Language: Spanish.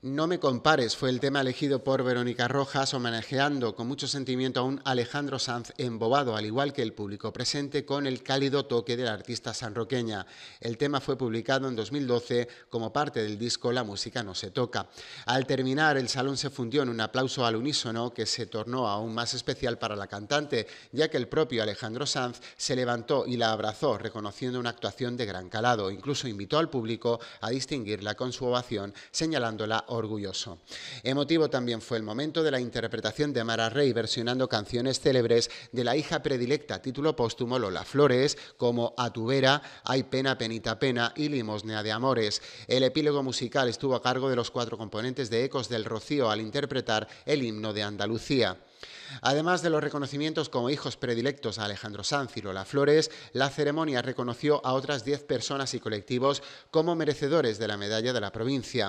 No me compares fue el tema elegido por Verónica Rojas, homenajeando con mucho sentimiento a un Alejandro Sanz embobado, al igual que el público presente, con el cálido toque de la artista sanroqueña. El tema fue publicado en 2012 como parte del disco La música no se toca. Al terminar, el salón se fundió en un aplauso al unísono que se tornó aún más especial para la cantante, ya que el propio Alejandro Sanz se levantó y la abrazó, reconociendo una actuación de gran calado. Incluso invitó al público a distinguirla con su ovación, señalándola orgulloso. Emotivo también fue el momento de la interpretación de Mara Rey versionando canciones célebres de la hija predilecta, título póstumo Lola Flores, como A tu Hay pena, penita, pena y Limosnea de amores. El epílogo musical estuvo a cargo de los cuatro componentes de Ecos del Rocío al interpretar el himno de Andalucía. Además de los reconocimientos como hijos predilectos a Alejandro Sanz y Lola Flores, la ceremonia reconoció a otras 10 personas y colectivos como merecedores de la medalla de la provincia.